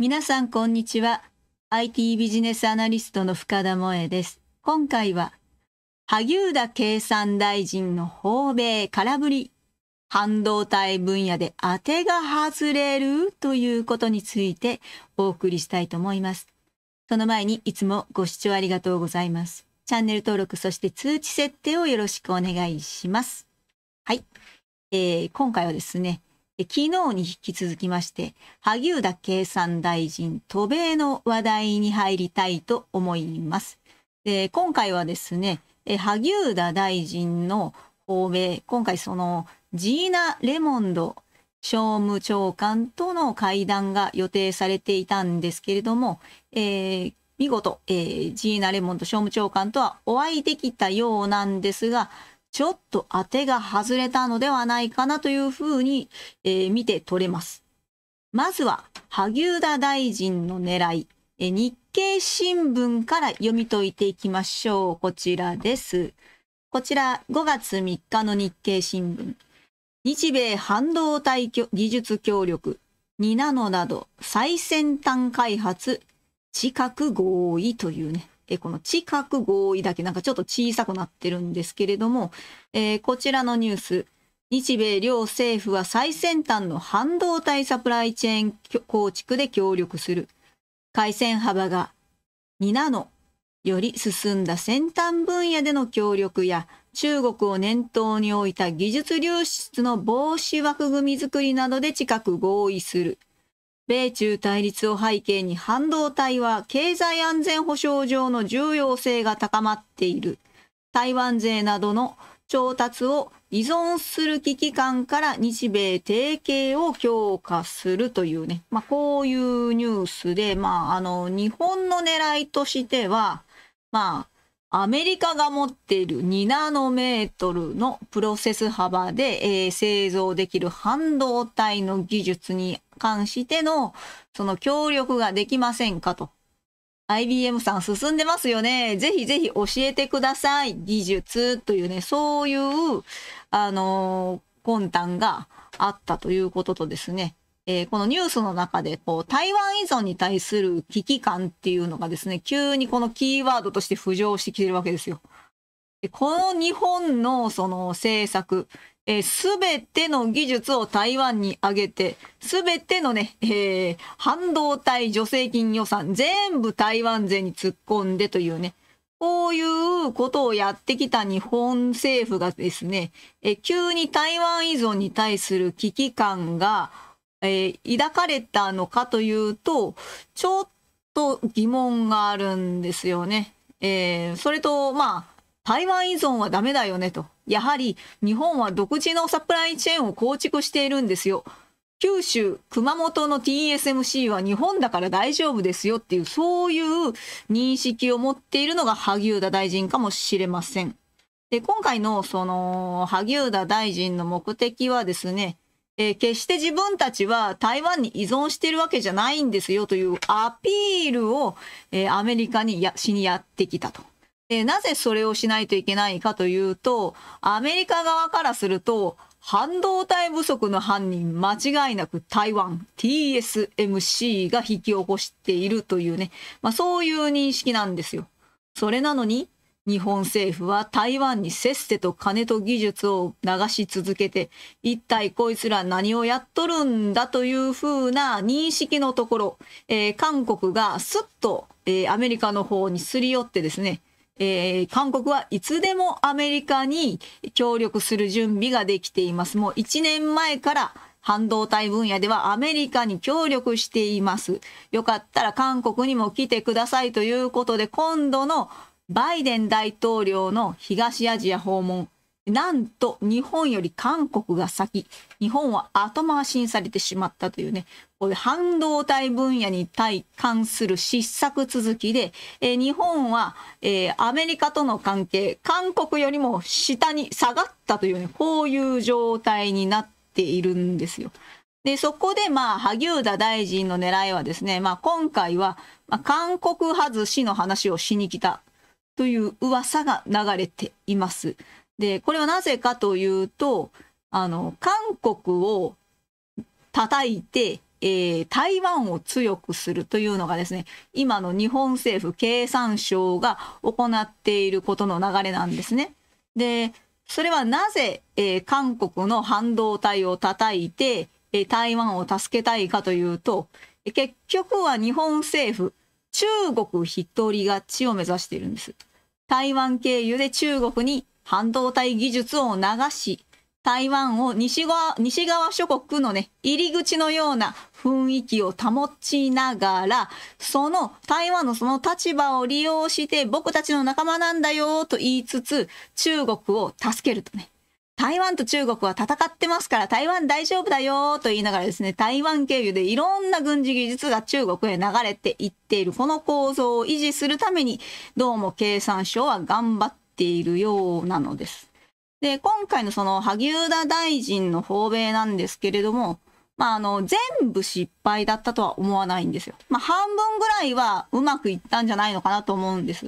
皆さんこんにちは。IT ビジネスアナリストの深田萌です。今回は、萩生田経産大臣の訪米空振り、半導体分野で当てが外れるということについてお送りしたいと思います。その前にいつもご視聴ありがとうございます。チャンネル登録、そして通知設定をよろしくお願いします。はい。えー、今回はですね、昨日に引き続きまして、萩生田経産大臣、渡米の話題に入りたいと思います。で今回はですね、萩生田大臣の訪米、今回そのジーナ・レモンド商務長官との会談が予定されていたんですけれども、えー、見事、えー、ジーナ・レモンド商務長官とはお会いできたようなんですが、ちょっと当てが外れたのではないかなというふうに、えー、見て取れます。まずは、萩生田大臣の狙い、えー、日経新聞から読み解いていきましょう。こちらです。こちら、5月3日の日経新聞。日米半導体技術協力、2ナノなど最先端開発、近く合意というね。えこの近く合意だけなんかちょっと小さくなってるんですけれども、えー、こちらのニュース、日米両政府は最先端の半導体サプライチェーン構築で協力する。回線幅が2ナノより進んだ先端分野での協力や中国を念頭に置いた技術流出の防止枠組みづくりなどで近く合意する。米中対立を背景に半導体は経済安全保障上の重要性が高まっている。台湾税などの調達を依存する危機感から日米提携を強化するというね、まあ、こういうニュースで、まあ、あの日本の狙いとしては、まあ、アメリカが持っている2ナノメートルのプロセス幅で、えー、製造できる半導体の技術に関してのその協力ができませんかと。IBM さん進んでますよね。ぜひぜひ教えてください。技術というね、そういう、あのー、魂胆があったということとですね、えー、このニュースの中で、こう、台湾依存に対する危機感っていうのがですね、急にこのキーワードとして浮上してきてるわけですよ。でこの日本のその政策、す、べ、ー、ての技術を台湾に上げて、すべてのね、えー、半導体助成金予算、全部台湾税に突っ込んでというね、こういうことをやってきた日本政府がですね、え急に台湾依存に対する危機感がえー、抱かれたのかというと、ちょっと疑問があるんですよね。えー、それと、まあ、台湾依存はダメだよねと。やはり日本は独自のサプライチェーンを構築しているんですよ。九州、熊本の TSMC は日本だから大丈夫ですよっていう、そういう認識を持っているのが萩生田大臣かもしれません。で、今回のその萩生田大臣の目的はですね、えー、決して自分たちは台湾に依存してるわけじゃないんですよというアピールを、えー、アメリカにやしにやってきたと。えー、なぜそれをしないといけないかというと、アメリカ側からすると、半導体不足の犯人、間違いなく台湾 TSMC が引き起こしているというね、まあそういう認識なんですよ。それなのに、日本政府は台湾にせっせと金と技術を流し続けて、一体こいつら何をやっとるんだというふうな認識のところ、えー、韓国がすっと、えー、アメリカの方にすり寄ってですね、えー、韓国はいつでもアメリカに協力する準備ができています。もう1年前から半導体分野ではアメリカに協力しています。よかったら韓国にも来てくださいということで、今度のバイデン大統領の東アジア訪問、なんと日本より韓国が先、日本は後回しにされてしまったというね、こういう半導体分野に対関する失策続きで、え日本は、えー、アメリカとの関係、韓国よりも下に下がったというね、こういう状態になっているんですよ。で、そこで、まあ、萩生田大臣の狙いはですね、まあ、今回は、まあ、韓国外しの話をしに来たという噂が流れています。で、これはなぜかというと、あの、韓国を叩いて、えー、台湾を強くするというのがですね、今の日本政府経産省が行っていることの流れなんですね。で、それはなぜ、えー、韓国の半導体を叩いて、えー、台湾を助けたいかというと、結局は日本政府、中国一人勝ちを目指しているんです。台湾経由で中国に半導体技術を流し、台湾を西側西側諸国のね、入り口のような雰囲気を保ちながら、その台湾のその立場を利用して僕たちの仲間なんだよと言いつつ、中国を助けるとね、台湾と中国は戦ってますから台湾大丈夫だよと言いながらですね、台湾経由でいろんな軍事技術が中国へ流れていっている。この構造を維持するために、どうも経産省は頑張っているようなのです。で、今回のその萩生田大臣の訪米なんですけれども、まあ、あの、全部失敗だったとは思わないんですよ。まあ、半分ぐらいはうまくいったんじゃないのかなと思うんです。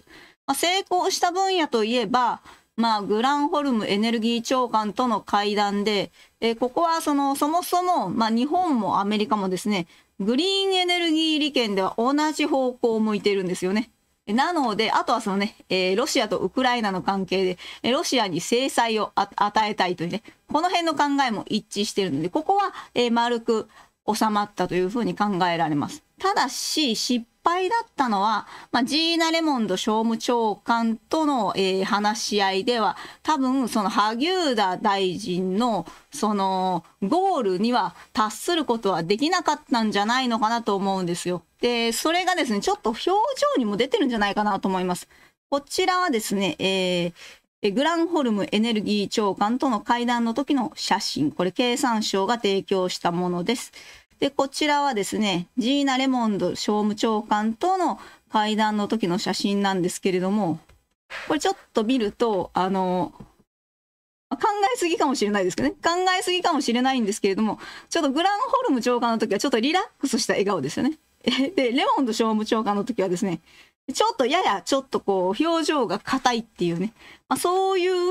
まあ、成功した分野といえば、まあ、グランホルムエネルギー長官との会談で、えここはそのそもそも、まあ、日本もアメリカもですね、グリーンエネルギー利権では同じ方向を向いてるんですよね。なので、あとはそのね、えー、ロシアとウクライナの関係で、えロシアに制裁を与えたいというね、この辺の考えも一致しているので、ここは、えー、丸く収まったというふうに考えられます。ただし、失ぱいだったのは、まあ、ジーナ・レモンド商務長官との、えー、話し合いでは、多分、その萩生田大臣の、その、ゴールには達することはできなかったんじゃないのかなと思うんですよ。で、それがですね、ちょっと表情にも出てるんじゃないかなと思います。こちらはですね、えー、グランホルムエネルギー長官との会談の時の写真、これ経産省が提供したものです。で、こちらはですね、ジーナ・レモンド商務長官との会談の時の写真なんですけれども、これちょっと見ると、あの、考えすぎかもしれないですけどね。考えすぎかもしれないんですけれども、ちょっとグランホルム長官の時はちょっとリラックスした笑顔ですよね。で、レモンド商務長官の時はですね、ちょっとややちょっとこう表情が硬いっていうね、まあ、そういう、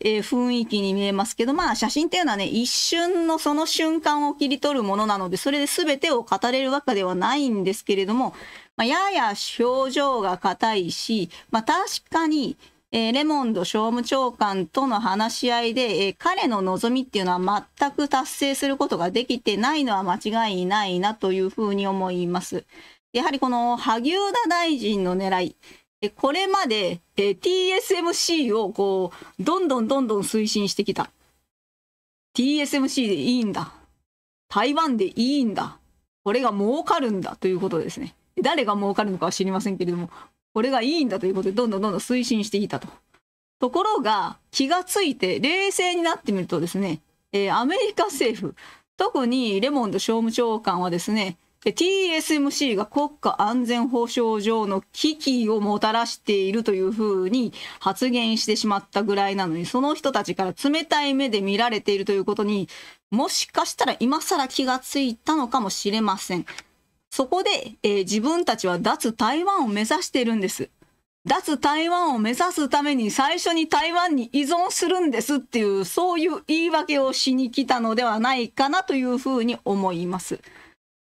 えー、雰囲気に見えますけど、まあ写真っていうのはね、一瞬のその瞬間を切り取るものなので、それで全てを語れるわけではないんですけれども、まあ、やや表情が硬いし、まあ確かに、えー、レモンド商務長官との話し合いで、えー、彼の望みっていうのは全く達成することができてないのは間違いないなというふうに思います。やはりこの萩生田大臣の狙い、これまで TSMC をこう、どんどんどんどん推進してきた。TSMC でいいんだ。台湾でいいんだ。これが儲かるんだということですね。誰が儲かるのかは知りませんけれども、これがいいんだということで、どんどんどんどん推進していたと。ところが、気がついて、冷静になってみるとですね、えアメリカ政府、特にレモンド商務長官はですね、TSMC が国家安全保障上の危機をもたらしているというふうに発言してしまったぐらいなのに、その人たちから冷たい目で見られているということに、もしかしたら今更気がついたのかもしれません。そこで、えー、自分たちは脱台湾を目指しているんです。脱台湾を目指すために最初に台湾に依存するんですっていう、そういう言い訳をしに来たのではないかなというふうに思います。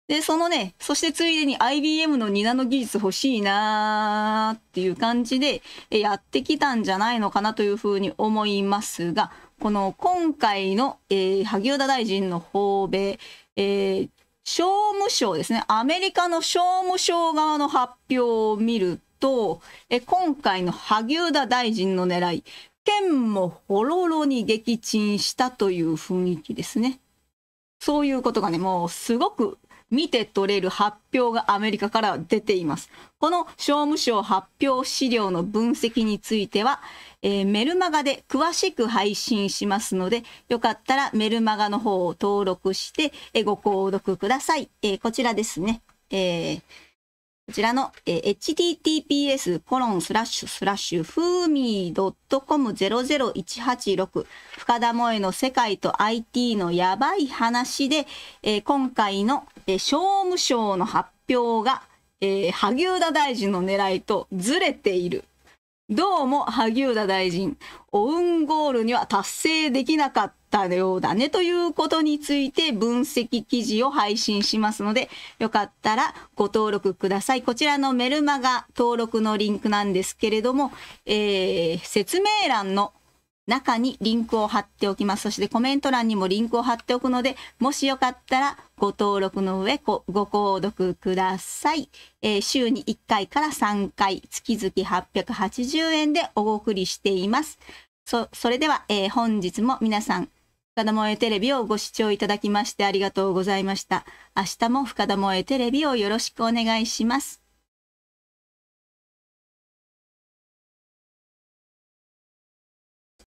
で、そのね、そしてついでに IBM の2ナノ技術欲しいなーっていう感じでやってきたんじゃないのかなというふうに思いますが、この今回の、えー、萩生田大臣の訪米、えー、商務省ですね、アメリカの商務省側の発表を見ると、え今回の萩生田大臣の狙い、県もほろろに撃沈したという雰囲気ですね。そういうことがね、もうすごく見て取れる発表がアメリカから出ています。この商務省発表資料の分析については、えー、メルマガで詳しく配信しますので、よかったらメルマガの方を登録して、えご購読ください。えー、こちらですね。えーこちらの、えー、https コロンスラッシュスラッシュフーミー .com00186 深田萌の世界と IT のやばい話で、えー、今回の、えー、商務省の発表が、えー、萩生田大臣の狙いとずれているどうも萩生田大臣、オウンゴールには達成できなかったようだねということについて分析記事を配信しますので、よかったらご登録ください。こちらのメルマガ登録のリンクなんですけれども、えー、説明欄の中にリンクを貼っておきます。そしてコメント欄にもリンクを貼っておくので、もしよかったらご登録の上ご購読ください、えー、週に1回から3回、月々880円でお送りしています。そ、それでは、えー、本日も皆さん、深田萌えテレビをご視聴いただきましてありがとうございました。明日も深田萌えテレビをよろしくお願いします。